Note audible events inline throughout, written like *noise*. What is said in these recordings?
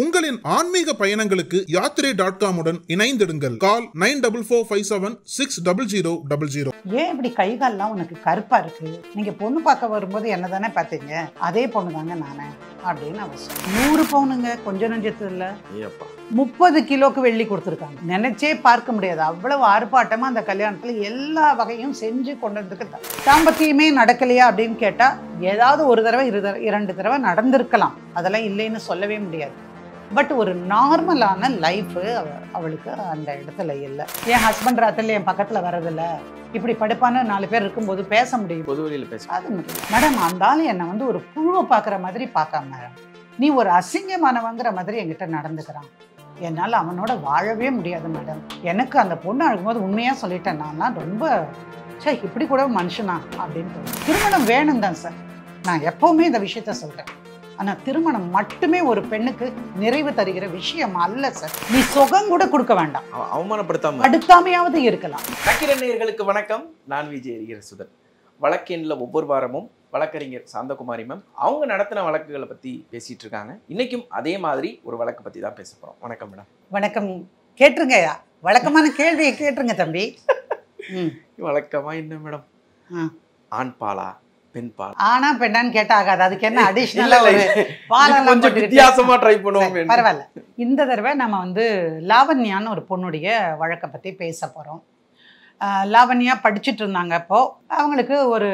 உங்களின் ஆன்மீக பயணங்களுக்கு யாத்திரை டாட் காமுடன் இணைந்திடுங்கள் call nine double four five seven six double zero double zero ஏன் இப்படி கைகால்லாம் உனக்கு கருப்பா இருக்கு நீங்க பொண்ணு பார்க்க வரும்போது என்ன தானே பார்த்தீங்க அதே பொண்ணு தாங்க நானே அப்படின்னு அவசியம் நூறு பவுனுங்க கொஞ்சம் நஞ்சத்து இல்லை முப்பது கிலோக்கு வெள்ளி கொடுத்துருக்காங்க நினைச்சே பார்க்க முடியாது அவ்வளவு ஆர்ப்பாட்டமா அந்த கல்யாணத்துல எல்லா வகையும் செஞ்சு கொண்டு வந்துருக்கு தாம்பத்தியமே நடக்கலையா அப்படின்னு கேட்டா ஏதாவது ஒரு தடவை இரு இரண்டு தடவை நடந்திருக்கலாம் அதெல்லாம் இல்லைன்னு சொல்லவே முடியாது பட் ஒரு நார்மலான லைஃபு அவளுக்கு அந்த இடத்துல இல்லை என் ஹஸ்பண்ட் ராத்திரில என் பக்கத்தில் வரதில்ல இப்படி படுப்பான்னு நாலு பேர் இருக்கும்போது பேச முடியும் பொது வழியில் பேச அது மேடம் அந்த ஆள் என்னை வந்து ஒரு புழுவை பார்க்குற மாதிரி பார்க்காம மேடம் நீ ஒரு அசிங்கமானவங்கிற மாதிரி என்கிட்ட நடந்துக்கிறான் என்னால் அவனோட வாழவே முடியாது மேடம் எனக்கு அந்த பொண்ணு அழுகும்போது உண்மையாக சொல்லிட்டேன் நான்லாம் ரொம்ப சார் இப்படி கூட மனுஷனா அப்படின்னு திருமணம் வேணும் தான் சார் நான் எப்போவுமே இந்த விஷயத்த சொல்கிறேன் ஆனால் திருமணம் மட்டுமே ஒரு பெண்ணுக்கு நிறைவு தருகிற விஷயம் அல்ல சார் நீ சுகம் கூட கொடுக்க வேண்டாம் அவமானப்படுத்தாம அடுத்தாமையாவது இருக்கலாம் நக்கிரநேயர்களுக்கு வணக்கம் நான் விஜய் எரிகிற சுதன் வழக்கெண்ணில் ஒவ்வொரு வாரமும் வழக்கறிஞர் சாந்தகுமாரி மேம் அவங்க நடத்தின வழக்குகளை பற்றி பேசிகிட்டு இருக்காங்க இன்றைக்கும் அதே மாதிரி ஒரு வழக்கு பற்றி தான் பேச போகிறோம் வணக்கம் மேடம் வணக்கம் கேட்டுருங்க வழக்கமான கேள்வியை கேட்டுருங்க தம்பி *laughs* வழக்கமாக என்ன மேடம் ஆண் பாலா பெண் பால் ஆனா பெண்ணான்னு கேட்டா ஆகாது அதுக்கு என்ன அடிஷனலா ஒரு பால் கொஞ்சம் வித்தியாசமா ட்ரை பண்ணுவோம் பரவாயில்ல இந்த தடவை நம்ம வந்து லாவண்யான்னு ஒரு பொண்ணுடைய வழக்கை பத்தி பேச போறோம் லாவண்யா படிச்சுட்டு இருந்தாங்க அப்போ அவங்களுக்கு ஒரு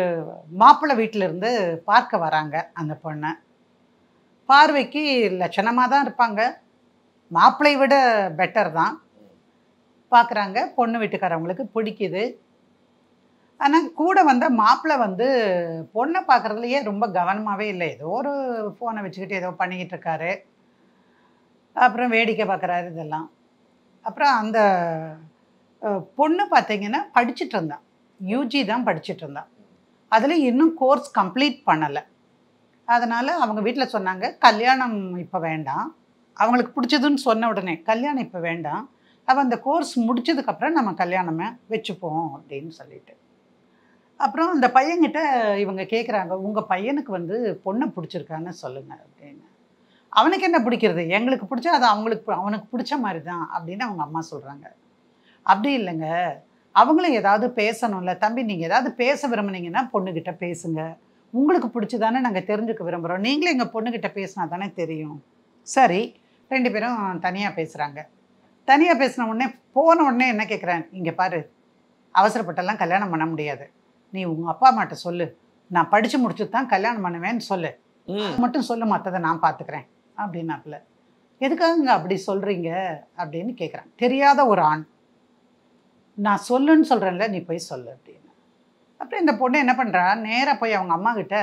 மாப்பிள்ளை வீட்டிலிருந்து பார்க்க வராங்க அந்த பொண்ணை பார்வைக்கு லட்சணமாக தான் இருப்பாங்க மாப்பிள்ளை விட பெட்டர் தான் பார்க்குறாங்க பொண்ணு வீட்டுக்காரவங்களுக்கு பிடிக்குது ஆனால் கூட வந்த மாப்பிள்ளை வந்து பொண்ணை பார்க்குறதுலையே ரொம்ப கவனமாகவே இல்லை ஏதோ ஒரு ஃபோனை வச்சுக்கிட்டு ஏதோ பண்ணிக்கிட்டு இருக்காரு அப்புறம் வேடிக்கை பார்க்குறாரு இதெல்லாம் அப்புறம் அந்த பொண்ணு பார்த்தீங்கன்னா படிச்சுட்டு இருந்தான் யூஜி தான் படிச்சுட்டு இருந்தான் அதில் இன்னும் கோர்ஸ் கம்ப்ளீட் பண்ணலை அதனால் அவங்க வீட்டில் சொன்னாங்க கல்யாணம் இப்போ வேண்டாம் அவங்களுக்கு பிடிச்சதுன்னு சொன்ன உடனே கல்யாணம் இப்போ வேண்டாம் அவள் அந்த கோர்ஸ் முடிச்சதுக்கப்புறம் நம்ம கல்யாணமே வச்சுப்போம் அப்படின்னு சொல்லிட்டு அப்புறம் அந்த பையன்கிட்ட இவங்க கேட்குறாங்க உங்கள் பையனுக்கு வந்து பொண்ணை பிடிச்சிருக்கான்னு சொல்லுங்கள் அப்படின்னு அவனுக்கு என்ன பிடிக்கிறது எங்களுக்கு பிடிச்சா அது அவங்களுக்கு அவனுக்கு பிடிச்ச மாதிரி தான் அப்படின்னு அவங்க அம்மா சொல்கிறாங்க அப்படி இல்லைங்க அவங்களும் ஏதாவது பேசணும்ல தம்பி நீங்கள் ஏதாவது பேச விரும்புனீங்கன்னா பொண்ணுக்கிட்ட பேசுங்க உங்களுக்கு பிடிச்சதானே நாங்கள் தெரிஞ்சுக்க விரும்புகிறோம் நீங்களே எங்கள் பொண்ணுக்கிட்ட பேசினா தானே தெரியும் சரி ரெண்டு பேரும் தனியாக பேசுகிறாங்க தனியாக பேசின உடனே போன உடனே என்ன கேட்குறேன் இங்கே பாரு அவசரப்பட்டெல்லாம் கல்யாணம் பண்ண முடியாது நீ உங்கள் அப்பா அம்மாட்ட சொல்லு நான் படித்து முடிச்சுட்டு தான் கல்யாணம் பண்ணுவேன்னு சொல்லு மட்டும் சொல்லு மற்றதை நான் பார்த்துக்கிறேன் அப்படின்னாப்புல எதுக்காகங்க அப்படி சொல்கிறீங்க அப்படின்னு கேட்குறேன் தெரியாத ஒரு ஆண் நான் சொல்லுன்னு சொல்கிறேன்ல நீ போய் சொல்லு அப்படின்னு அப்புறம் இந்த பொண்ணு என்ன பண்ணுறா நேராக போய் அவங்க அம்மா கிட்ட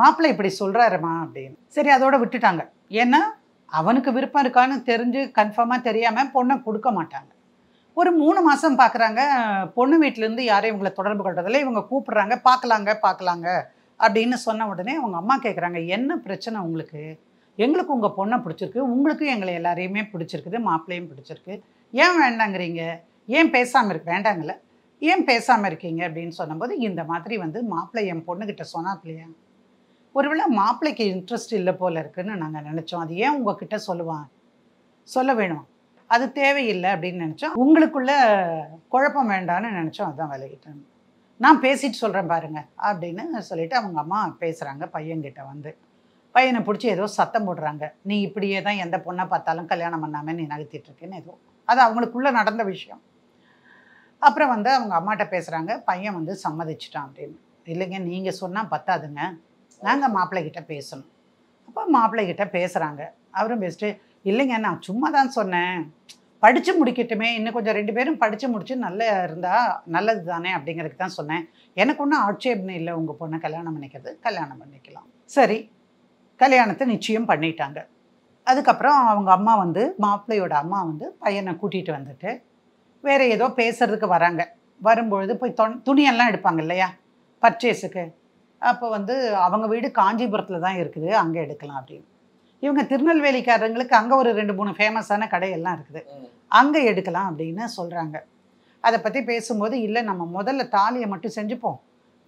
மாப்பிள்ளை இப்படி சொல்கிறாருமா அப்படின்னு சரி அதோட விட்டுட்டாங்க ஏன்னா அவனுக்கு விருப்பம் இருக்கான்னு தெரிஞ்சு கன்ஃபார்மாக தெரியாமல் பொண்ணை கொடுக்க மாட்டாங்க ஒரு மூணு மாதம் பார்க்குறாங்க பொண்ணு வீட்டிலேருந்து யாரையும் இவங்களை தொடர்பு கொள்றதில்ல இவங்க கூப்பிட்றாங்க பார்க்கலாங்க பார்க்கலாங்க அப்படின்னு சொன்ன உடனே அவங்க அம்மா கேட்குறாங்க என்ன பிரச்சனை உங்களுக்கு எங்களுக்கு உங்கள் பொண்ணை பிடிச்சிருக்கு உங்களுக்கும் எங்களை எல்லாரையுமே பிடிச்சிருக்குது மாப்பிள்ளையும் பிடிச்சிருக்கு ஏன் வேண்டாங்கிறீங்க ஏன் பேசாமல் இருக்கு வேண்டாங்கல்ல ஏன் பேசாமல் இருக்கீங்க அப்படின்னு சொன்னபோது இந்த மாதிரி வந்து மாப்பிள்ளை என் பொண்ணுக்கிட்ட இல்லையா ஒருவேளை மாப்பிள்ளைக்கு இன்ட்ரெஸ்ட் இல்லை போல் இருக்குன்னு நாங்கள் நினச்சோம் அது ஏன் உங்ககிட்ட சொல்லுவான் சொல்ல வேணும் அது தேவையில்லை அப்படின்னு நினச்சோம் உங்களுக்குள்ள குழப்பம் வேண்டான்னு நினச்சோம் அதான் விலகிட்டேன் நான் பேசிட்டு சொல்கிறேன் பாருங்க அப்படின்னு சொல்லிவிட்டு அவங்க அம்மா பேசுகிறாங்க பையன்கிட்ட வந்து பையனை பிடிச்சி ஏதோ சத்தம் போடுறாங்க நீ இப்படியே தான் எந்த பொண்ணை பார்த்தாலும் கல்யாணம் பண்ணாமல் நீ நகர்த்திட்டுருக்கேன்னு ஏதோ அது அவங்களுக்குள்ளே நடந்த விஷயம் அப்புறம் வந்து அவங்க அம்மாட்ட பேசுகிறாங்க பையன் வந்து சம்மதிச்சிட்டான் அப்படின்னு இல்லைங்க நீங்கள் சொன்னால் பத்தாதுங்க நாங்கள் மாப்பிள்ளைகிட்ட பேசணும் அப்போ மாப்பிள்ளைகிட்ட பேசுகிறாங்க அவரும் பேசிட்டு இல்லைங்க நான் சும்மா தான் சொன்னேன் படித்து முடிக்கட்டுமே இன்னும் கொஞ்சம் ரெண்டு பேரும் படித்து முடிச்சு நல்ல இருந்தால் நல்லது தானே அப்படிங்கிறதுக்கு தான் சொன்னேன் எனக்கு ஒன்றும் ஆட்சேபனை இல்லை உங்கள் பொண்ணை கல்யாணம் பண்ணிக்கிறது கல்யாணம் பண்ணிக்கலாம் சரி கல்யாணத்தை நிச்சயம் பண்ணிட்டாங்க அதுக்கப்புறம் அவங்க அம்மா வந்து மாப்பிள்ளையோட அம்மா வந்து பையனை கூட்டிகிட்டு வந்துட்டு வேறு ஏதோ பேசுகிறதுக்கு வராங்க வரும்பொழுது போய் தொ துணியெல்லாம் எடுப்பாங்க இல்லையா பர்ச்சேஸுக்கு அப்போ வந்து அவங்க வீடு காஞ்சிபுரத்தில் தான் இருக்குது அங்கே எடுக்கலாம் அப்படின்னு இவங்க திருநெல்வேலிக்காரங்களுக்கு அங்கே ஒரு ரெண்டு மூணு ஃபேமஸான கடையெல்லாம் இருக்குது அங்கே எடுக்கலாம் அப்படின்னு சொல்கிறாங்க அதை பற்றி பேசும்போது இல்லை நம்ம முதல்ல தாலியை மட்டும் செஞ்சுப்போம்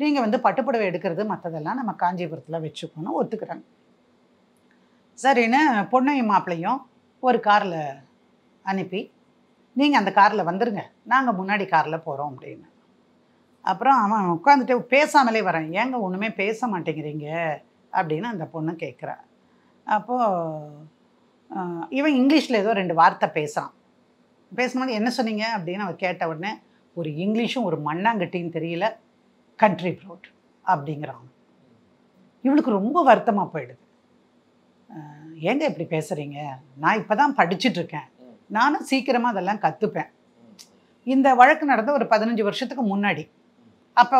நீங்கள் வந்து பட்டுப்புடவை எடுக்கிறது மற்றதெல்லாம் நம்ம காஞ்சிபுரத்தில் வச்சுக்கணும் ஒத்துக்கிறாங்க சரின்னு பொண்ணையும் மாப்பிள்ளையும் ஒரு காரில் அனுப்பி நீங்கள் அந்த காரில் வந்துடுங்க நாங்கள் முன்னாடி காரில் போகிறோம் அப்படின்னு அப்புறம் அவன் உட்காந்துட்டு பேசாமலே வரேன் ஏங்க ஒன்றுமே பேச மாட்டேங்கிறீங்க அப்படின்னு அந்த பொண்ணு கேட்குறான் அப்போது இவன் இங்கிலீஷில் ஏதோ ரெண்டு வார்த்தை பேசுகிறான் பேசும்போது என்ன சொன்னீங்க அப்படின்னு அவர் கேட்ட உடனே ஒரு இங்கிலீஷும் ஒரு மண்ணாங்கட்டின்னு தெரியல கண்ட்ரி ப்ரோட் அப்படிங்கிறான் இவளுக்கு ரொம்ப வருத்தமாக போயிடுது ஏங்க இப்படி பேசுகிறீங்க நான் இப்போ தான் படிச்சுட்ருக்கேன் நானும் சீக்கிரமாக அதெல்லாம் கற்றுப்பேன் இந்த வழக்கு நடந்த ஒரு பதினஞ்சு வருஷத்துக்கு முன்னாடி அப்போ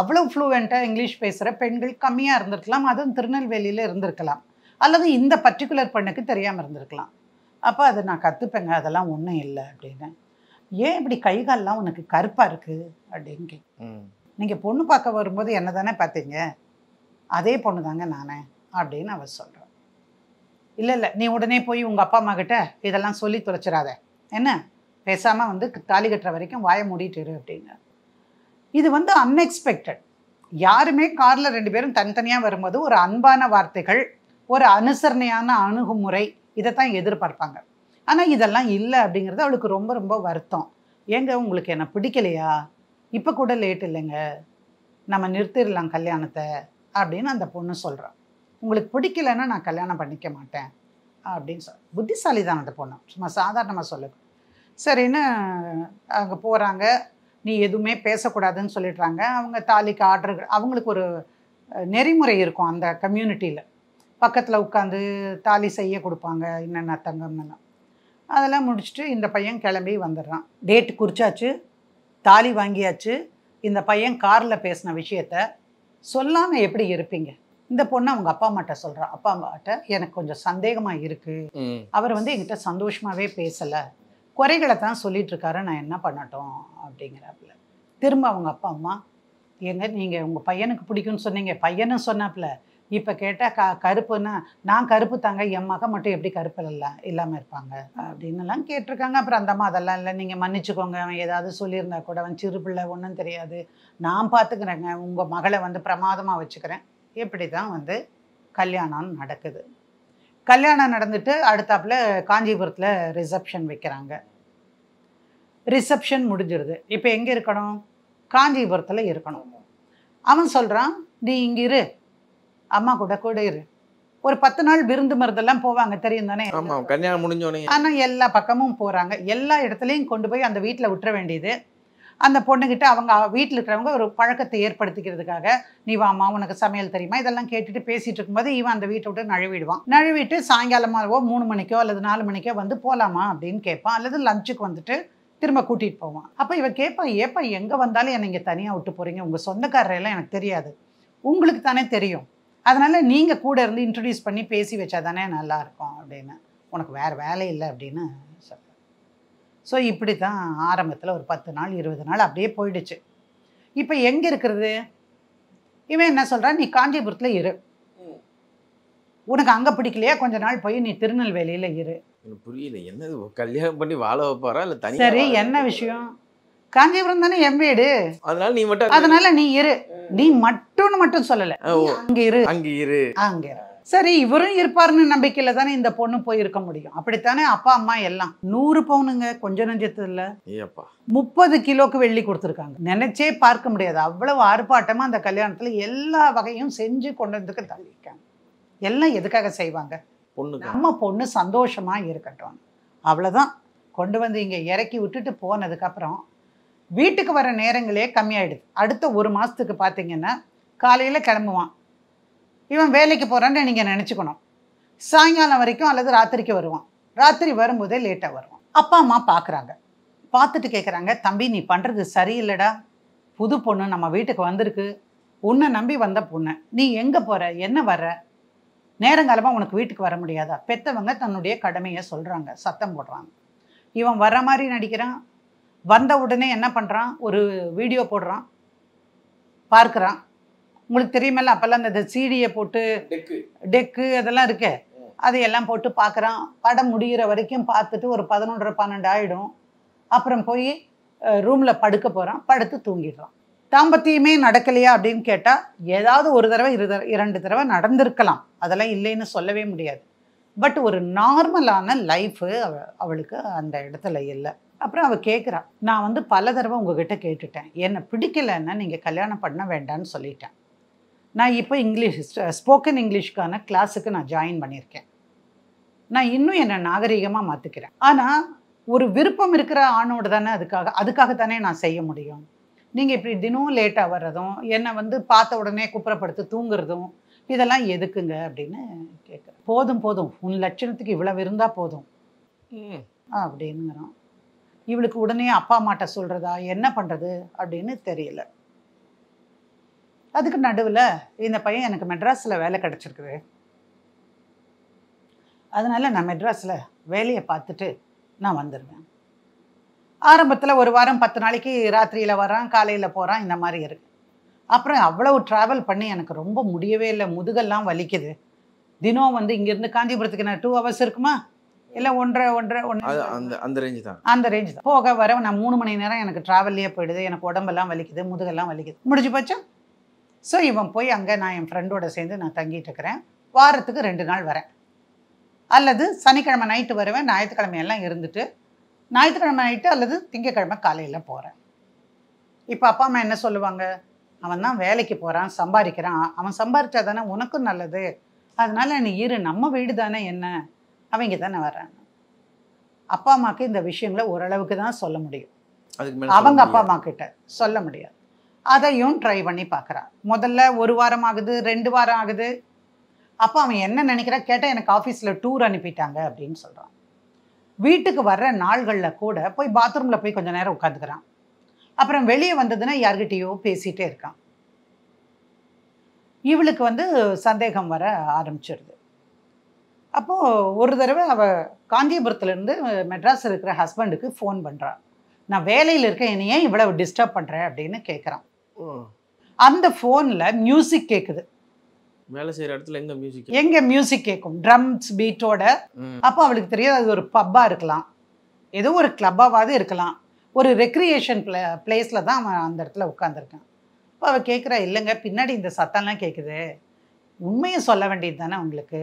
அவ்வளோ ஃப்ளூவெண்ட்டாக இங்கிலீஷ் பேசுகிற பெண்கள் கம்மியாக இருந்திருக்கலாம் அதுவும் திருநெல்வேலியில் இருந்திருக்கலாம் அல்லது இந்த பர்டிகுலர் பெண்ணுக்கு தெரியாமல் இருந்திருக்கலாம் அப்போ அதை நான் கற்றுப்பேங்க அதெல்லாம் ஒன்றும் இல்லை அப்படின்னு ஏன் இப்படி கைகாலெலாம் உனக்கு கருப்பாக இருக்குது அப்படின்னு கே நீங்கள் பொண்ணு பார்க்க வரும்போது என்ன தானே பார்த்தீங்க அதே பொண்ணு தாங்க நானே அப்படின்னு அவர் சொல்கிறான் இல்லை இல்லை நீ உடனே போய் உங்கள் அப்பா அம்மா கிட்ட இதெல்லாம் சொல்லி தொலைச்சிடாத என்ன பேசாமல் வந்து தாலி கட்டுற வரைக்கும் வாய மூடிட்டுரு அப்படிங்க இது வந்து அன்எக்ஸ்பெக்டட் யாருமே காரில் ரெண்டு பேரும் தனித்தனியாக வரும்போது ஒரு அன்பான வார்த்தைகள் ஒரு அனுசரணையான அணுகுமுறை இதை தான் எதிர்பார்ப்பாங்க ஆனால் இதெல்லாம் இல்லை அப்படிங்கிறது அவளுக்கு ரொம்ப ரொம்ப வருத்தம் ஏங்க உங்களுக்கு என்ன பிடிக்கலையா இப்போ கூட லேட் இல்லைங்க நம்ம நிறுத்திடலாம் கல்யாணத்தை அப்படின்னு அந்த பொண்ணு சொல்கிறான் உங்களுக்கு பிடிக்கலன்னா நான் கல்யாணம் பண்ணிக்க மாட்டேன் அப்படின்னு சொல் புத்திசாலி தான் அந்த பொண்ணு சும்மா சாதாரணமாக சொல்லு சரின்னு அங்கே போகிறாங்க நீ எதுவுமே பேசக்கூடாதுன்னு சொல்லிடுறாங்க அவங்க தாலிக்கு ஆர்டர் அவங்களுக்கு ஒரு நெறிமுறை இருக்கும் அந்த கம்யூனிட்டியில் பக்கத்தில் உட்காந்து தாலி செய்ய கொடுப்பாங்க என்னென்ன தங்கம்லாம் அதெல்லாம் முடிச்சுட்டு இந்த பையன் கிளம்பி வந்துடுறான் டேட் குறிச்சாச்சு தாலி வாங்கியாச்சு இந்த பையன் காரில் பேசின விஷயத்த சொல்லாமல் எப்படி இருப்பீங்க இந்த பொண்ணு அவங்க அப்பா அம்மாட்ட சொல்கிறான் அப்பா அம்மாட்ட எனக்கு கொஞ்சம் சந்தேகமாக இருக்குது அவர் வந்து என்கிட்ட சந்தோஷமாகவே பேசலை குறைகளை தான் சொல்லிட்டு இருக்காரு நான் என்ன பண்ணட்டும் அப்படிங்கிறாப்புல திரும்ப அவங்க அப்பா அம்மா எங்க நீங்கள் உங்கள் பையனுக்கு பிடிக்கும்னு சொன்னீங்க பையனும் சொன்னாப்புல இப்போ கேட்டால் க கருப்புன்னா நான் கருப்பு தாங்க என் மகன் மட்டும் எப்படி கருப்பு இல்லை இல்லாமல் இருப்பாங்க அப்படின்னுலாம் கேட்டிருக்காங்க அப்புறம் அந்த அம்மா அதெல்லாம் இல்லை நீங்கள் மன்னிச்சுக்கோங்க அவன் ஏதாவது சொல்லியிருந்தா கூட அவன் சிறு பிள்ளை ஒன்றும் தெரியாது நான் பார்த்துக்கிறேங்க உங்கள் மகளை வந்து பிரமாதமாக வச்சுக்கிறேன் இப்படி தான் வந்து கல்யாணம் நடக்குது கல்யாணம் நடந்துட்டு அடுத்தாப்புல காஞ்சிபுரத்தில் ரிசப்ஷன் வைக்கிறாங்க ரிசப்ஷன் முடிஞ்சிருது இப்போ எங்கே இருக்கணும் காஞ்சிபுரத்தில் இருக்கணும் அவன் சொல்கிறான் நீ இங்கே இரு அம்மா கூட கூட இரு ஒரு பத்து நாள் விருந்து மருந்தெல்லாம் போவாங்க தெரியும் தானே ஆனா எல்லா பக்கமும் போறாங்க எல்லா இடத்துலையும் கொண்டு போய் அந்த வீட்டில் விட்டுற வேண்டியது அந்த பொண்ணுகிட்ட அவங்க வீட்டில் இருக்கிறவங்க ஒரு பழக்கத்தை ஏற்படுத்திக்கிறதுக்காக நீ வாமா உனக்கு சமையல் தெரியுமா இதெல்லாம் கேட்டுட்டு பேசிட்டு இருக்கும்போது இவன் அந்த வீட்டை விட்டு நழுவிடுவான் நழுவிட்டு சாயங்காலமாகவோ மூணு மணிக்கோ அல்லது நாலு மணிக்கோ வந்து போகலாமா அப்படின்னு கேட்பான் அல்லது லஞ்சுக்கு வந்துட்டு திரும்ப கூட்டிட்டு போவான் அப்போ இவன் கேட்பான் ஏப்பா எங்கே வந்தாலும் என்னை இங்கே தனியாக விட்டு உங்க உங்கள் சொந்தக்காரரையெல்லாம் எனக்கு தெரியாது உங்களுக்கு தானே தெரியும் அதனால் நீங்கள் கூட இருந்து இன்ட்ரடியூஸ் பண்ணி பேசி வச்சா தானே நல்லாயிருக்கும் அப்படின்னு உனக்கு வேறு வேலை இல்லை அப்படின்னு சொல்கிறேன் ஸோ இப்படி தான் ஆரம்பத்தில் ஒரு பத்து நாள் இருபது நாள் அப்படியே போயிடுச்சு இப்போ எங்கே இருக்கிறது இவன் என்ன சொல்கிறான் நீ காஞ்சிபுரத்தில் இரு உனக்கு அங்கே பிடிக்கலையா கொஞ்ச நாள் போய் நீ திருநெல்வேலியில் இரு புரியல என்ன கல்யாணம் பண்ணி வாழ வைப்பாரா இல்லை சரி என்ன விஷயம் காஞ்சிபுரம் தானே என் வீடு அதனால நீ மட்டும் அதனால நீ இரு நீ மட்டும்னு மட்டும் சொல்லல அங்க இரு அங்க இரு அங்க சரி இவரும் இருப்பாருன்னு நம்பிக்கையில தானே இந்த பொண்ணு போய் இருக்க முடியும் அப்படித்தானே அப்பா அம்மா எல்லாம் நூறு பவுனுங்க கொஞ்சம் நஞ்சத்து இல்ல முப்பது கிலோக்கு வெள்ளி கொடுத்துருக்காங்க நினைச்சே பார்க்க முடியாது அவ்வளவு ஆர்ப்பாட்டமா அந்த கல்யாணத்துல எல்லா வகையும் செஞ்சு கொண்டு வந்து தள்ளிருக்காங்க எல்லாம் எதுக்காக செய்வாங்க பொண்ணு நம்ம பொண்ணு சந்தோஷமா இருக்கட்டும் அவ்வளவுதான் கொண்டு வந்து இங்க இறக்கி விட்டுட்டு போனதுக்கு அப்புறம் வீட்டுக்கு வர நேரங்களே கம்மியாயிடுது அடுத்த ஒரு மாதத்துக்கு பார்த்தீங்கன்னா காலையில் கிளம்புவான் இவன் வேலைக்கு போகிறான்னு நீங்கள் நினச்சிக்கணும் சாயங்காலம் வரைக்கும் அல்லது ராத்திரிக்கு வருவான் ராத்திரி வரும்போதே லேட்டாக வருவான் அப்பா அம்மா பார்க்குறாங்க பார்த்துட்டு கேட்குறாங்க தம்பி நீ பண்ணுறது சரியில்லைடா புது பொண்ணு நம்ம வீட்டுக்கு வந்திருக்கு உன்னை நம்பி வந்த பொண்ணு நீ எங்கே போகிற என்ன வர்ற நேரங்காலமாக உனக்கு வீட்டுக்கு வர முடியாதா பெற்றவங்க தன்னுடைய கடமையை சொல்கிறாங்க சத்தம் போடுறாங்க இவன் வர மாதிரி நடிக்கிறான் வந்த உடனே என்ன பண்ணுறான் ஒரு வீடியோ போடுறான் பார்க்குறான் உங்களுக்கு தெரியுமல்ல அப்போல்லாம் அந்த சீடியை போட்டு டெக்கு அதெல்லாம் இருக்கு அதையெல்லாம் போட்டு பார்க்குறான் படம் முடிகிற வரைக்கும் பார்த்துட்டு ஒரு பதினொன்றரை பன்னெண்டு ஆகிடும் அப்புறம் போய் ரூமில் படுக்க போகிறான் படுத்து தூங்கிடுறான் தாம்பத்தியமே நடக்கலையா அப்படின்னு கேட்டால் ஏதாவது ஒரு தடவை இரு இரண்டு தடவை நடந்திருக்கலாம் அதெல்லாம் இல்லைன்னு சொல்லவே முடியாது பட் ஒரு நார்மலான லைஃபு அவளுக்கு அந்த இடத்துல இல்லை அப்புறம் அவள் கேட்குறா நான் வந்து பல தடவை உங்ககிட்ட கேட்டுட்டேன் என்னை பிடிக்கலைன்னா நீங்கள் கல்யாணம் பண்ண வேண்டாம்னு சொல்லிட்டேன் நான் இப்போ இங்கிலீஷ் ஸ்போக்கன் இங்கிலீஷ்க்கான கிளாஸுக்கு நான் ஜாயின் பண்ணியிருக்கேன் நான் இன்னும் என்னை நாகரிகமாக மாற்றிக்கிறேன் ஆனால் ஒரு விருப்பம் இருக்கிற ஆணோடு தானே அதுக்காக அதுக்காக தானே நான் செய்ய முடியும் நீங்கள் இப்படி தினமும் லேட்டாக வர்றதும் என்னை வந்து பார்த்த உடனே குப்புறப்படுத்து தூங்குறதும் இதெல்லாம் எதுக்குங்க அப்படின்னு கேட்குறேன் போதும் போதும் உன் லட்சணத்துக்கு இவ்வளவு இருந்தால் போதும் அப்படின்னுங்கிறோம் இவளுக்கு உடனே அப்பா அம்மாட்ட சொல்கிறதா என்ன பண்ணுறது அப்படின்னு தெரியல அதுக்கு நடுவில் இந்த பையன் எனக்கு மெட்ராஸில் வேலை கிடச்சிருக்குது அதனால் நான் மெட்ராஸில் வேலையை பார்த்துட்டு நான் வந்துடுவேன் ஆரம்பத்தில் ஒரு வாரம் பத்து நாளைக்கு ராத்திரியில் வரான் காலையில் போகிறான் இந்த மாதிரி இருக்கு அப்புறம் அவ்வளவு ட்ராவல் பண்ணி எனக்கு ரொம்ப முடியவே இல்லை முதுகெல்லாம் வலிக்குது தினம் வந்து இங்கேருந்து காஞ்சிபுரத்துக்கு நான் டூ ஹவர்ஸ் இருக்குமா இல்லை ஒன்றரை ஒன்றரை ஒன்று அந்த அந்த ரேஞ்சு தான் அந்த ரேஞ்சு தான் போக வர நான் மூணு மணி நேரம் எனக்கு ட்ராவல்லையே போயிடுது எனக்கு உடம்பெல்லாம் வலிக்குது முதுகெல்லாம் வலிக்குது முடிஞ்சு போச்சு ஸோ இவன் போய் அங்கே நான் என் ஃப்ரெண்டோட சேர்ந்து நான் தங்கிட்டு இருக்கிறேன் வாரத்துக்கு ரெண்டு நாள் வரேன் அல்லது சனிக்கிழமை நைட்டு வருவேன் ஞாயிற்றுக்கிழமையெல்லாம் இருந்துட்டு ஞாயிற்றுக்கிழமை நைட்டு அல்லது திங்கக்கிழமை காலையில் போகிறேன் இப்போ அப்பா அம்மா என்ன சொல்லுவாங்க அவன் தான் வேலைக்கு போகிறான் சம்பாதிக்கிறான் அவன் சம்பாதிச்சா தானே உனக்கும் நல்லது அதனால் நீ இரு நம்ம வீடு தானே என்ன அவங்க தானே வர்றாங்க அப்பா அம்மாவுக்கு இந்த விஷயங்களை ஓரளவுக்கு தான் சொல்ல முடியும் அவங்க அப்பா அம்மா கிட்ட சொல்ல முடியாது அதையும் ட்ரை பண்ணி பார்க்குறான் முதல்ல ஒரு வாரம் ஆகுது ரெண்டு வாரம் ஆகுது அப்போ அவன் என்ன நினைக்கிறா கேட்டால் எனக்கு ஆஃபீஸில் டூர் அனுப்பிட்டாங்க அப்படின்னு சொல்கிறான் வீட்டுக்கு வர்ற நாள்களில் கூட போய் பாத்ரூமில் போய் கொஞ்சம் நேரம் உட்காந்துக்கிறான் அப்புறம் வெளியே வந்ததுன்னா யார்கிட்டேயோ பேசிகிட்டே இருக்கான் இவளுக்கு வந்து சந்தேகம் வர ஆரம்பிச்சிடுது அப்போது ஒரு தடவை அவள் காந்திபுரத்துலேருந்து மெட்ராஸ் இருக்கிற ஹஸ்பண்டுக்கு ஃபோன் பண்ணுறான் நான் வேலையில் இருக்கேன் என்னை ஏன் இவ்வளோ டிஸ்டர்ப் பண்ணுறேன் அப்படின்னு கேட்குறான் அந்த ஃபோனில் மியூசிக் கேட்குது வேலை செய்கிற இடத்துல எங்க மியூசிக் எங்க மியூசிக் கேட்கும் ட்ரம்ஸ் பீட்டோட அப்போ அவளுக்கு தெரியாது அது ஒரு பப்பாக இருக்கலாம் ஏதோ ஒரு கிளப்பாவது இருக்கலாம் ஒரு ரெக்ரியேஷன் ப்ளே பிளேஸில் தான் அவன் அந்த இடத்துல உட்காந்துருக்கான் இப்போ அவள் கேட்குறா இல்லைங்க பின்னாடி இந்த சத்தம்லாம் கேட்குது உண்மையை சொல்ல வேண்டியது தானே உங்களுக்கு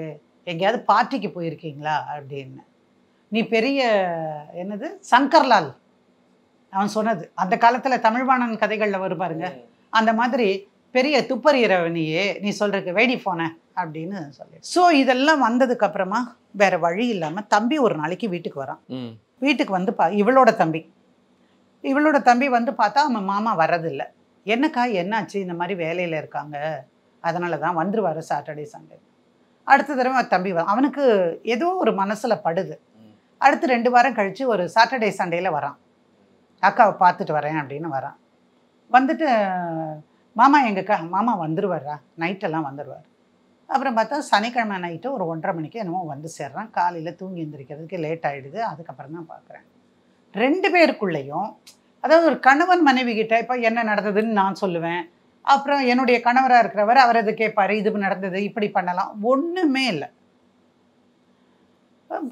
எங்கேயாவது பார்ட்டிக்கு போயிருக்கீங்களா அப்படின்னு நீ பெரிய என்னது சங்கர்லால் அவன் சொன்னது அந்த காலத்தில் தமிழ்வாணன் கதைகளில் வரும் பாருங்க அந்த மாதிரி பெரிய இரவனியே நீ சொல்கிறக்கு வேடி போனேன் அப்படின்னு சொல்லி ஸோ இதெல்லாம் வந்ததுக்கு அப்புறமா வேற வழி இல்லாமல் தம்பி ஒரு நாளைக்கு வீட்டுக்கு வரான் வீட்டுக்கு வந்து பா இவளோட தம்பி இவளோட தம்பி வந்து பார்த்தா அவன் மாமா வர்றதில்ல என்னக்கா என்னாச்சு இந்த மாதிரி வேலையில் இருக்காங்க அதனால தான் வந்துருவார் சாட்டர்டே சண்டே அடுத்த தடவை தம்பி அவனுக்கு ஏதோ ஒரு மனசில் படுது அடுத்து ரெண்டு வாரம் கழித்து ஒரு சாட்டர்டே சண்டேயில் வரான் அக்காவை பார்த்துட்டு வரேன் அப்படின்னு வரான் வந்துட்டு மாமா அக்கா மாமா வந்துடுவாரா நைட்டெல்லாம் வந்துடுவார் அப்புறம் பார்த்தா சனிக்கிழமை நைட்டு ஒரு ஒன்றரை மணிக்கு என்னமோ வந்து சேர்றான் காலையில் தூங்கி எந்திரிக்கிறதுக்கு லேட் ஆகிடுது அதுக்கப்புறம் தான் பார்க்குறேன் ரெண்டு பேருக்குள்ளேயும் அதாவது ஒரு கணவன் மனைவி கிட்ட இப்போ என்ன நடந்ததுன்னு நான் சொல்லுவேன் அப்புறம் என்னுடைய கணவராக இருக்கிறவர் அவர் அது கேட்பார் இது நடந்தது இப்படி பண்ணலாம் ஒன்றுமே இல்லை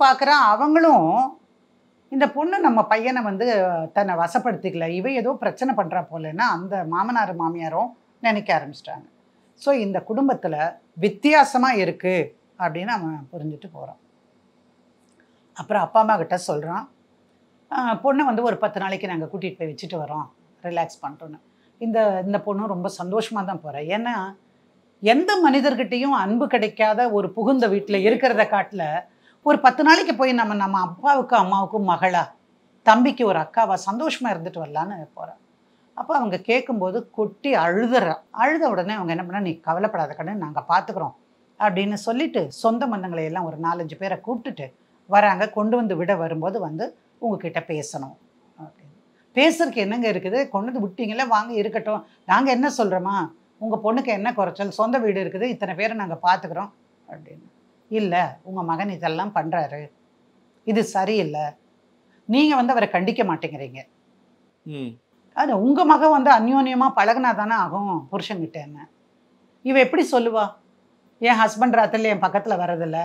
பார்க்குறான் அவங்களும் இந்த பொண்ணு நம்ம பையனை வந்து தன்னை வசப்படுத்திக்கல இவ ஏதோ பிரச்சனை பண்ணுறா போலன்னா அந்த மாமனார் மாமியாரும் நினைக்க ஆரம்பிச்சிட்டாங்க ஸோ இந்த குடும்பத்தில் வித்தியாசமாக இருக்குது அப்படின்னு அவன் புரிஞ்சுட்டு போகிறான் அப்புறம் அப்பா அம்மா கிட்ட சொல்கிறான் பொண்ணை வந்து ஒரு பத்து நாளைக்கு நாங்கள் கூட்டிகிட்டு போய் வச்சுட்டு வரோம் ரிலாக்ஸ் பண்ணுறோன்னு இந்த இந்த பொண்ணும் ரொம்ப சந்தோஷமாக தான் போகிறேன் ஏன்னா எந்த மனிதர்கிட்டையும் அன்பு கிடைக்காத ஒரு புகுந்த வீட்டில் இருக்கிறத காட்டில் ஒரு பத்து நாளைக்கு போய் நம்ம நம்ம அப்பாவுக்கும் அம்மாவுக்கும் மகளா தம்பிக்கு ஒரு அக்காவா சந்தோஷமாக இருந்துட்டு வரலான்னு போகிறேன் அப்போ அவங்க கேட்கும்போது கொட்டி அழுதுற அழுத உடனே அவங்க என்ன பண்ணால் நீ கவலைப்படாத கண்ணு நாங்கள் பார்த்துக்குறோம் அப்படின்னு சொல்லிட்டு சொந்த மன்னங்களையெல்லாம் எல்லாம் ஒரு நாலஞ்சு பேரை கூப்பிட்டுட்டு வராங்க கொண்டு வந்து விட வரும்போது வந்து உங்ககிட்ட பேசணும் பேசுறதுக்கு என்னங்க இருக்குது கொண்டு வந்து விட்டீங்களே வாங்க இருக்கட்டும் நாங்கள் என்ன சொல்கிறோமா உங்கள் பொண்ணுக்கு என்ன குறைச்சல் சொந்த வீடு இருக்குது இத்தனை பேரை நாங்கள் பார்த்துக்குறோம் அப்படின்னு இல்லை உங்கள் மகன் இதெல்லாம் பண்ணுறாரு இது சரியில்லை நீங்கள் வந்து அவரை கண்டிக்க மாட்டேங்கிறீங்க அது உங்கள் மகன் வந்து அந்யோன்யமாக பழகினா தானே ஆகும் புருஷங்கிட்ட என்ன இவ எப்படி சொல்லுவா என் ஹஸ்பண்ட் ராத்திரில என் பக்கத்தில் வரதில்ல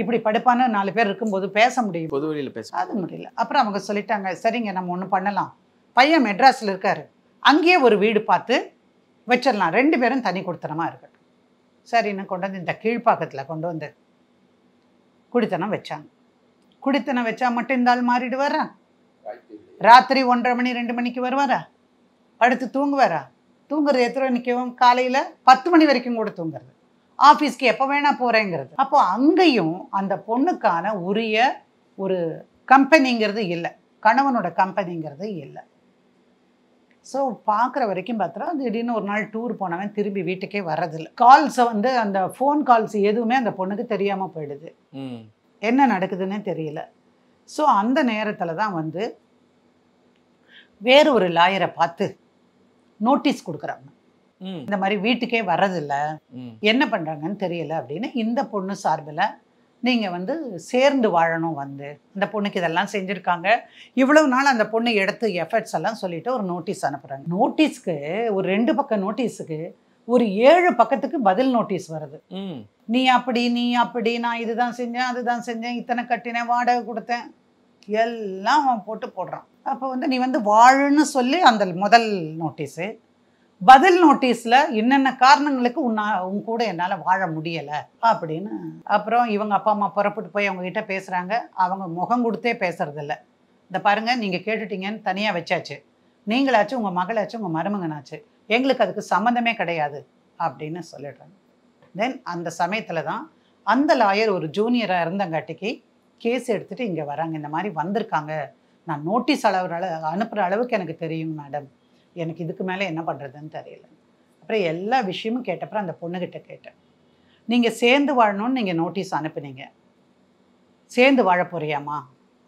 இப்படி படுப்பான்னு நாலு பேர் இருக்கும்போது பேச முடியும் பொது பேச அது முடியல அப்புறம் அவங்க சொல்லிட்டாங்க சரிங்க நம்ம ஒன்றும் பண்ணலாம் பையன் மெட்ராஸில் இருக்கார் அங்கேயே ஒரு வீடு பார்த்து வச்சிடலாம் ரெண்டு பேரும் தனி கொடுத்தனமாக இருக்கட்டும் சரி சரின்னு கொண்டு வந்து இந்த கீழ்ப்பாக்கத்தில் கொண்டு வந்து குடித்தனம் வச்சாங்க குடித்தனம் வச்சா மட்டும் இந்த ஆள் ராத்திரி ஒன்றரை மணி ரெண்டு மணிக்கு வருவாரா படுத்து தூங்குவாரா தூங்குறது எத்தனை மணிக்கும் காலையில் பத்து மணி வரைக்கும் கூட தூங்குறது ஆஃபீஸ்க்கு எப்போ வேணால் போகிறேங்கிறது அப்போ அங்கேயும் அந்த பொண்ணுக்கான உரிய ஒரு கம்பெனிங்கிறது இல்லை கணவனோட கம்பெனிங்கிறது இல்லை ஸோ பார்க்குற வரைக்கும் பார்த்தா திடீர்னு ஒரு நாள் டூர் போனவன் திரும்பி வீட்டுக்கே வர்றதில்ல கால்ஸை வந்து அந்த ஃபோன் கால்ஸ் எதுவுமே அந்த பொண்ணுக்கு தெரியாமல் போயிடுது என்ன நடக்குதுன்னே தெரியல ஸோ அந்த நேரத்தில் தான் வந்து வேறு ஒரு லாயரை பார்த்து நோட்டீஸ் கொடுக்குறாங்க இந்த மாதிரி வீட்டுக்கே வர்றதில்ல என்ன பண்ணுறாங்கன்னு தெரியல அப்படின்னு இந்த பொண்ணு சார்பில் நீங்கள் வந்து சேர்ந்து வாழணும் வந்து இந்த பொண்ணுக்கு இதெல்லாம் செஞ்சுருக்காங்க இவ்வளவு நாள் அந்த பொண்ணு எடுத்து எஃபர்ட்ஸ் எல்லாம் சொல்லிவிட்டு ஒரு நோட்டீஸ் அனுப்புகிறாங்க நோட்டீஸ்க்கு ஒரு ரெண்டு பக்கம் நோட்டீஸுக்கு ஒரு ஏழு பக்கத்துக்கு பதில் நோட்டீஸ் வருது நீ அப்படி நீ அப்படி நான் இதுதான் செஞ்சேன் அதுதான் செஞ்சேன் இத்தனை கட்டினேன் வாடகை கொடுத்தேன் எல்லாம் அவன் போட்டு போடுறான் அப்போ வந்து நீ வந்து வாழுன்னு சொல்லி அந்த முதல் நோட்டீஸு பதில் நோட்டீஸில் என்னென்ன காரணங்களுக்கு உன்னா உன் கூட என்னால் வாழ முடியலை அப்படின்னு அப்புறம் இவங்க அப்பா அம்மா புறப்பட்டு போய் அவங்ககிட்ட பேசுகிறாங்க அவங்க முகம் கொடுத்தே பேசுறதில்ல இந்த பாருங்கள் நீங்கள் கேட்டுட்டீங்கன்னு தனியாக வச்சாச்சு நீங்களாச்சும் உங்கள் மகளாச்சும் உங்கள் மருமகனாச்சு எங்களுக்கு அதுக்கு சம்மந்தமே கிடையாது அப்படின்னு சொல்லிடுறாங்க தென் அந்த சமயத்தில் தான் அந்த லாயர் ஒரு ஜூனியராக இருந்தங்காட்டிக்கு கேஸ் எடுத்துகிட்டு இங்கே வராங்க இந்த மாதிரி வந்திருக்காங்க நான் நோட்டீஸ் அளவு அனுப்புகிற அளவுக்கு எனக்கு தெரியும் மேடம் எனக்கு இதுக்கு மேலே என்ன பண்ணுறதுன்னு தெரியல அப்புறம் எல்லா விஷயமும் கேட்டப்புறம் அந்த பொண்ணுக்கிட்ட கேட்டேன் நீங்கள் சேர்ந்து வாழணும்னு நீங்கள் நோட்டீஸ் அனுப்புனீங்க சேர்ந்து வாழ போறியாமா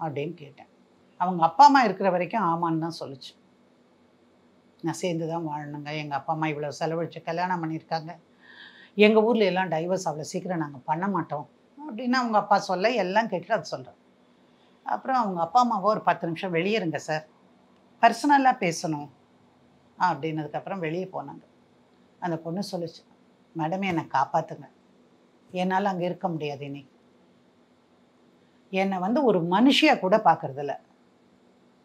அப்படின்னு கேட்டேன் அவங்க அப்பா அம்மா இருக்கிற வரைக்கும் ஆமான்னு தான் சொல்லிச்சு நான் சேர்ந்து தான் வாழணுங்க எங்கள் அப்பா அம்மா இவ்வளோ செலவழித்து கல்யாணம் பண்ணியிருக்காங்க எங்கள் ஊரில் எல்லாம் டைவர்ஸ் அவ்வளோ சீக்கிரம் நாங்கள் பண்ண மாட்டோம் அப்படின்னு அவங்க அப்பா சொல்ல எல்லாம் கேட்டுட்டு அதை சொல்கிறேன் அப்புறம் அவங்க அப்பா அம்மாவோ ஒரு பத்து நிமிஷம் வெளியேறுங்க சார் பர்சனலாக பேசணும் அப்படின்னதுக்கப்புறம் வெளியே போனாங்க அந்த பொண்ணு சொல்லிச்சு மேடம் என்னை காப்பாற்றுங்க என்னால் அங்கே இருக்க முடியாது இன்னைக்கு என்னை வந்து ஒரு மனுஷியாக கூட பார்க்குறதில்ல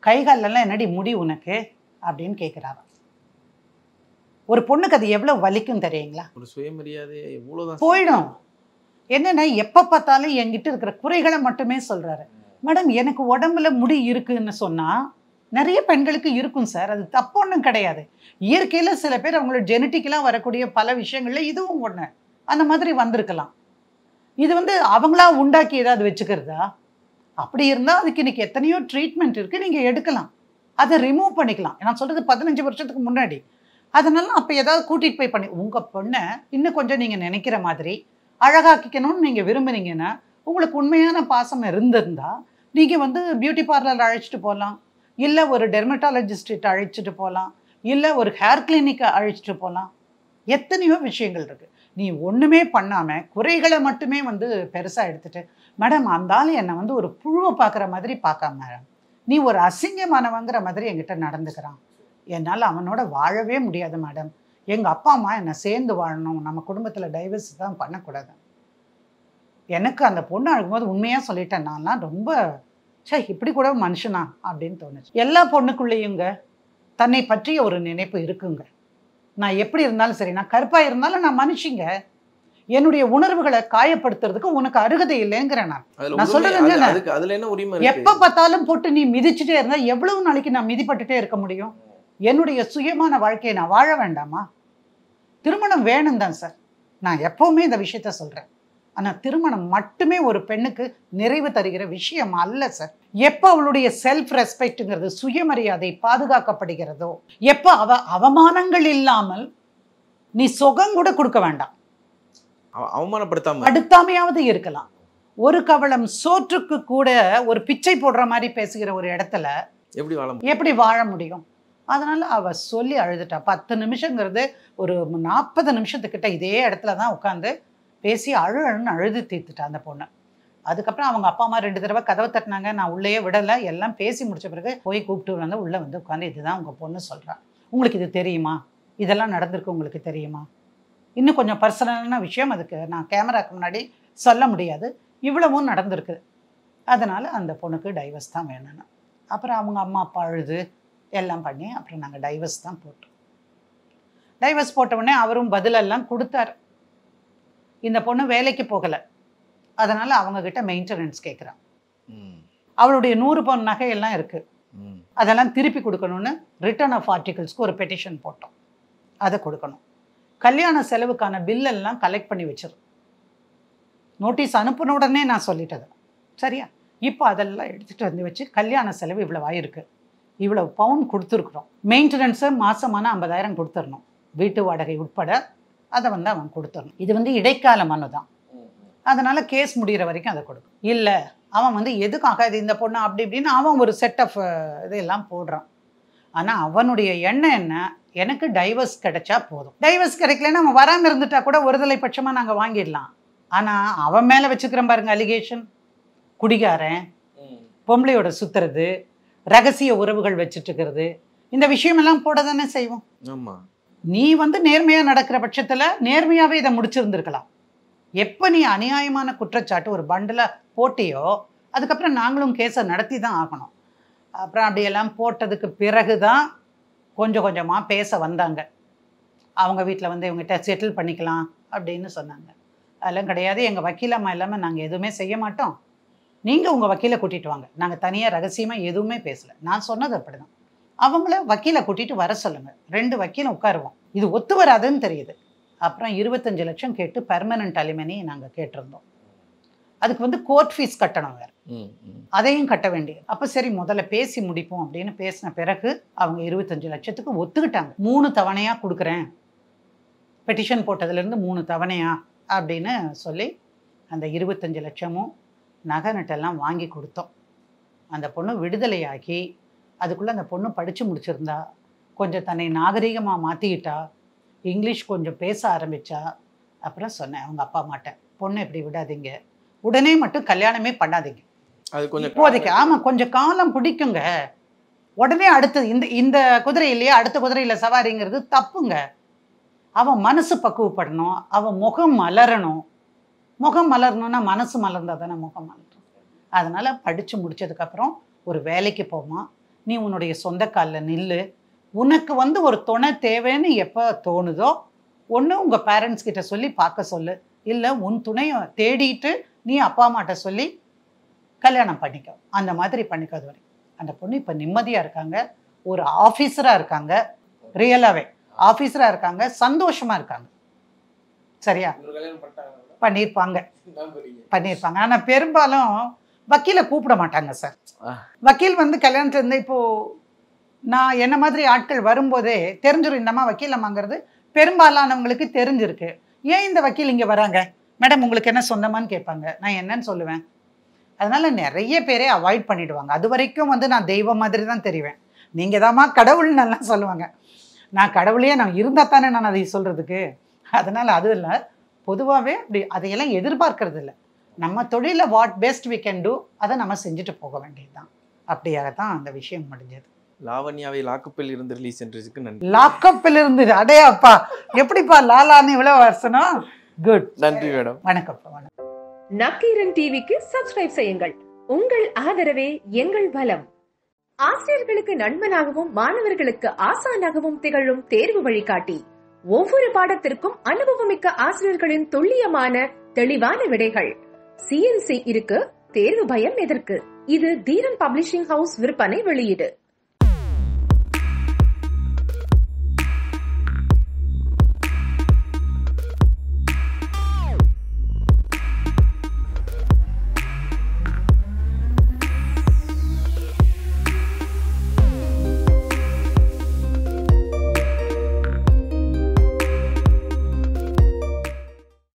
கைகாலெல்லாம் என்னடி முடி உனக்கு அப்படின்னு கேட்குறாராம் ஒரு பொண்ணுக்கு அது எவ்வளோ வலிக்கும் தெரியுங்களா ஒரு சுயமரியாதையை எவ்வளோதான் போயிடும் என்னென்னா எப்போ பார்த்தாலும் என்கிட்ட இருக்கிற குறைகளை மட்டுமே சொல்கிறாரு மேடம் எனக்கு உடம்புல முடி இருக்குன்னு சொன்னால் நிறைய பெண்களுக்கு இருக்கும் சார் அது தப்பு ஒன்றும் கிடையாது இயற்கையில் சில பேர் அவங்களோட ஜெனட்டிக்கெலாம் வரக்கூடிய பல விஷயங்களில் இதுவும் ஒன்று அந்த மாதிரி வந்திருக்கலாம் இது வந்து அவங்களா உண்டாக்கி ஏதாவது வச்சுக்கிறதா அப்படி இருந்தால் அதுக்கு இன்றைக்கி எத்தனையோ ட்ரீட்மெண்ட் இருக்குது நீங்கள் எடுக்கலாம் அதை ரிமூவ் பண்ணிக்கலாம் நான் சொல்கிறது பதினஞ்சு வருஷத்துக்கு முன்னாடி அதனால அப்போ ஏதாவது கூட்டிகிட்டு போய் பண்ணி உங்கள் பொண்ணை இன்னும் கொஞ்சம் நீங்கள் நினைக்கிற மாதிரி அழகாக்கிக்கணும்னு நீங்கள் விரும்புனீங்கன்னா உங்களுக்கு உண்மையான பாசம் இருந்திருந்தால் நீங்கள் வந்து பியூட்டி பார்லர் அழைச்சிட்டு போகலாம் இல்லை ஒரு டெர்மட்டாலஜிஸ்ட்டு அழைச்சிட்டு போகலாம் இல்லை ஒரு ஹேர் கிளினிக்கை அழைச்சிட்டு போகலாம் எத்தனையோ விஷயங்கள் இருக்குது நீ ஒன்றுமே பண்ணாமல் குறைகளை மட்டுமே வந்து பெருசாக எடுத்துகிட்டு மேடம் அந்த ஆள் என்னை வந்து ஒரு புழுவை பார்க்குற மாதிரி பார்க்காம மேடம் நீ ஒரு அசிங்கமானவங்கிற மாதிரி என்கிட்ட நடந்துக்கிறான் என்னால் அவனோட வாழவே முடியாது மேடம் எங்கள் அப்பா அம்மா என்னை சேர்ந்து வாழணும் நம்ம குடும்பத்தில் டைவர்ஸ் தான் பண்ணக்கூடாது எனக்கு அந்த பொண்ணு அழகும்போது உண்மையாக சொல்லிட்டேன் நான்லாம் ரொம்ப சே இப்படி கூட மனுஷனா அப்படின்னு தோணுச்சு எல்லா பொண்ணுக்குள்ளேயுங்க தன்னை பற்றிய ஒரு நினைப்பு இருக்குங்க நான் எப்படி இருந்தாலும் சரி நான் கருப்பாக இருந்தாலும் நான் மனுஷிங்க என்னுடைய உணர்வுகளை காயப்படுத்துறதுக்கு உனக்கு அருகதை இல்லைங்கிற நான் சொல்றேன் எப்ப பார்த்தாலும் போட்டு நீ மிதிச்சுட்டே இருந்தா எவ்வளவு நாளைக்கு நான் மிதிப்பட்டுட்டே இருக்க முடியும் என்னுடைய சுயமான வாழ்க்கையை நான் வாழ வேண்டாமா திருமணம் வேணும் தான் சார் நான் எப்பவுமே இந்த விஷயத்த சொல்றேன் ஆனால் திருமணம் மட்டுமே ஒரு பெண்ணுக்கு நிறைவு தருகிற விஷயம் அல்ல சார் எப்போ அவளுடைய செல்ஃப் ரெஸ்பெக்ட்டுங்கிறது சுயமரியாதை பாதுகாக்கப்படுகிறதோ எப்போ அவ அவமானங்கள் இல்லாமல் நீ சுகம் கூட கொடுக்க வேண்டாம் அவமானப்படுத்தாம அடுத்தாமையாவது இருக்கலாம் ஒரு கவலம் சோற்றுக்கு கூட ஒரு பிச்சை போடுற மாதிரி பேசுகிற ஒரு இடத்துல எப்படி வாழ எப்படி வாழ முடியும் அதனால் அவள் சொல்லி அழுதுட்டா பத்து நிமிஷங்கிறது ஒரு நாற்பது நிமிஷத்துக்கிட்ட இதே இடத்துல தான் உட்காந்து பேசி அழுன்னு அழுது தீர்த்துட்டா அந்த பொண்ணு அதுக்கப்புறம் அவங்க அப்பா அம்மா ரெண்டு தடவை கதவை தட்டினாங்க நான் உள்ளேயே விடலை எல்லாம் பேசி முடிச்ச பிறகு போய் கூப்பிட்டு வந்து உள்ளே வந்து உட்காந்து இதுதான் உங்கள் பொண்ணு சொல்கிறான் உங்களுக்கு இது தெரியுமா இதெல்லாம் நடந்திருக்கு உங்களுக்கு தெரியுமா இன்னும் கொஞ்சம் பர்சனலான விஷயம் அதுக்கு நான் கேமராக்கு முன்னாடி சொல்ல முடியாது இவ்வளவும் நடந்திருக்கு அதனால் அந்த பொண்ணுக்கு டைவர்ஸ் தான் வேணும்னு அப்புறம் அவங்க அம்மா அப்பா அழுது எல்லாம் பண்ணி அப்புறம் நாங்கள் டைவர்ஸ் தான் போட்டோம் டைவர்ஸ் போட்டவுடனே அவரும் பதிலெல்லாம் கொடுத்தாரு இந்த பொண்ணு வேலைக்கு போகலை அதனால் அவங்கக்கிட்ட மெயின்டெனன்ஸ் கேட்குறான் அவளுடைய நூறு பவுன் நகையெல்லாம் இருக்குது அதெல்லாம் திருப்பி கொடுக்கணும்னு ரிட்டர்ன் ஆஃப் ஆர்டிகிள்ஸ்க்கு ஒரு பெட்டிஷன் போட்டோம் அதை கொடுக்கணும் கல்யாண செலவுக்கான பில்லெல்லாம் கலெக்ட் பண்ணி வச்சிரு நோட்டீஸ் அனுப்பின உடனே நான் சொல்லிட்டது சரியா இப்போ அதெல்லாம் எடுத்துகிட்டு வந்து வச்சு கல்யாண செலவு இவ்வளோ ஆயிருக்கு இவ்வளோ பவுன் கொடுத்துருக்குறோம் மெயின்டெனன்ஸு மாதமான ஐம்பதாயிரம் கொடுத்துடணும் வீட்டு வாடகை உட்பட அதை வந்து அவன் கொடுத்துடணும் இது வந்து இடைக்கால மனு தான் அதனால் கேஸ் முடிகிற வரைக்கும் அதை கொடுக்கும் இல்லை அவன் வந்து எதுக்காக இது இந்த பொண்ணு அப்படி இப்படின்னு அவன் ஒரு செட் ஆஃப் இதெல்லாம் போடுறான் ஆனால் அவனுடைய எண்ணம் என்ன எனக்கு டைவர்ஸ் கிடைச்சா போதும் டைவர்ஸ் கிடைக்கலன்னா அவன் வராமல் இருந்துட்டா கூட ஒருதலை பட்சமாக நாங்கள் வாங்கிடலாம் ஆனால் அவன் மேலே வச்சுக்கிறோம் பாருங்க அலிகேஷன் குடிகாரன் பொம்பளையோட சுற்றுறது ரகசிய உறவுகள் வச்சுட்டுருக்கிறது இருக்கிறது இந்த விஷயமெல்லாம் போட தானே செய்வோம் ஆமாம் நீ வந்து நேர்மையாக நடக்கிற பட்சத்தில் நேர்மையாகவே இதை முடிச்சிருந்துருக்கலாம் எப்போ நீ அநியாயமான குற்றச்சாட்டு ஒரு பண்டில் போட்டியோ அதுக்கப்புறம் நாங்களும் கேஸை நடத்தி தான் ஆகணும் அப்புறம் அப்படியெல்லாம் போட்டதுக்கு பிறகு தான் கொஞ்சம் கொஞ்சமாக பேச வந்தாங்க அவங்க வீட்டில் வந்து இவங்ககிட்ட செட்டில் பண்ணிக்கலாம் அப்படின்னு சொன்னாங்க அதெல்லாம் கிடையாது எங்கள் வக்கீலம்மா இல்லாமல் நாங்கள் எதுவுமே செய்ய மாட்டோம் நீங்கள் உங்கள் வக்கீலை கூட்டிகிட்டு வாங்க நாங்கள் தனியாக ரகசியமாக எதுவுமே பேசலை நான் சொன்னது அப்படி தான் அவங்கள வக்கீலை கூட்டிட்டு வர சொல்லுங்கள் ரெண்டு வக்கீல உட்காருவோம் இது ஒத்து வராதுன்னு தெரியுது அப்புறம் இருபத்தஞ்சு லட்சம் கேட்டு பெர்மனன்ட் அலிமனி நாங்கள் கேட்டிருந்தோம் அதுக்கு வந்து கோர்ட் ஃபீஸ் கட்டணும் வேறு அதையும் கட்ட வேண்டியது அப்போ சரி முதல்ல பேசி முடிப்போம் அப்படின்னு பேசின பிறகு அவங்க இருபத்தஞ்சு லட்சத்துக்கு ஒத்துக்கிட்டாங்க மூணு தவணையாக கொடுக்குறேன் பெட்டிஷன் போட்டதுலேருந்து மூணு தவணையா அப்படின்னு சொல்லி அந்த இருபத்தஞ்சு லட்சமும் நகை நட்டெல்லாம் வாங்கி கொடுத்தோம் அந்த பொண்ணு விடுதலையாகி அதுக்குள்ளே அந்த பொண்ணு படித்து முடிச்சிருந்தா கொஞ்சம் தன்னை நாகரிகமாக மாற்றிக்கிட்டா இங்கிலீஷ் கொஞ்சம் பேச ஆரம்பித்தா அப்புறம் சொன்னேன் அவங்க அப்பா மாட்டேன் பொண்ணை இப்படி விடாதீங்க உடனே மட்டும் கல்யாணமே பண்ணாதீங்க அது கொஞ்சம் இப்போதைக்கு ஆமாம் கொஞ்சம் காலம் பிடிக்குங்க உடனே அடுத்தது இந்த இந்த குதிரையிலேயே அடுத்த குதிரையில் சவாரிங்கிறது தப்புங்க அவன் மனசு பக்குவப்படணும் அவன் முகம் மலரணும் முகம் மலரணும்னா மனசு மலர்ந்தால் தானே முகம் மலரும் அதனால் படித்து முடித்ததுக்கப்புறம் ஒரு வேலைக்கு போமா நீ உன்னுடைய சொந்த காலில் நில்லு உனக்கு வந்து ஒரு துணை தேவைன்னு எப்போ தோணுதோ ஒன்று உங்கள் பேரண்ட்ஸ் கிட்ட சொல்லி பார்க்க சொல்லு இல்லை உன் துணையை தேடிட்டு நீ அப்பா அம்மாட்ட சொல்லி கல்யாணம் பண்ணிக்கோ அந்த மாதிரி பண்ணிக்காது வரை அந்த பொண்ணு இப்போ நிம்மதியாக இருக்காங்க ஒரு ஆஃபீஸராக இருக்காங்க ரியலாகவே ஆஃபீஸராக இருக்காங்க சந்தோஷமாக இருக்காங்க சரியா பண்ணியிருப்பாங்க பண்ணியிருப்பாங்க ஆனால் பெரும்பாலும் வக்கீலை கூப்பிட மாட்டாங்க சார் வக்கீல் வந்து இருந்து இப்போ நான் என்ன மாதிரி ஆட்கள் வரும்போதே தெரிஞ்சிடும் இந்தமா வக்கீல் அம்மாங்கிறது பெரும்பாலானவங்களுக்கு தெரிஞ்சிருக்கு ஏன் இந்த வக்கீல் இங்கே வராங்க மேடம் உங்களுக்கு என்ன சொந்தமானு கேட்பாங்க நான் என்னன்னு சொல்லுவேன் அதனால் நிறைய பேரே அவாய்ட் பண்ணிவிடுவாங்க அது வரைக்கும் வந்து நான் தெய்வம் மாதிரி தான் தெரிவேன் நீங்கள் தாம்மா கடவுள்னு நல்லா சொல்லுவாங்க நான் கடவுளையே நான் இருந்தால் தானே நான் அதை சொல்கிறதுக்கு அதனால் அது இல்லை பொதுவாகவே அப்படி அதையெல்லாம் எதிர்பார்க்கறது இல்லை நம்ம தொழிலில் what best we can do அதை நம்ம செஞ்சுட்டு போக வேண்டியது தான் அப்படியாக தான் அந்த விஷயம் முடிஞ்சது லாவண்யாவை லாக்கப்பில் இருந்து ரிலீஸ் சென்றதுக்கு நன்றி லாக்கப்பில் இருந்து அடையாப்பா எப்படிப்பா லாலான்னு இவ்வளோ வருஷனும் குட் நன்றி மேடம் வணக்கம் வணக்கம் நக்கீரன் டிவிக்கு சப்ஸ்கிரைப் செய்யுங்கள் உங்கள் ஆதரவே எங்கள் பலம் ஆசிரியர்களுக்கு நண்பனாகவும் மாணவர்களுக்கு ஆசானாகவும் திகழும் தேர்வு வழிகாட்டி ஒவ்வொரு பாடத்திற்கும் அனுபவமிக்க ஆசிரியர்களின் துல்லியமான தெளிவான விடைகள் சிஎன்சி இருக்கு தேர்வு பயம் எதற்கு இது தீரன் பப்ளிஷிங் ஹவுஸ் விற்பனை வெளியீடு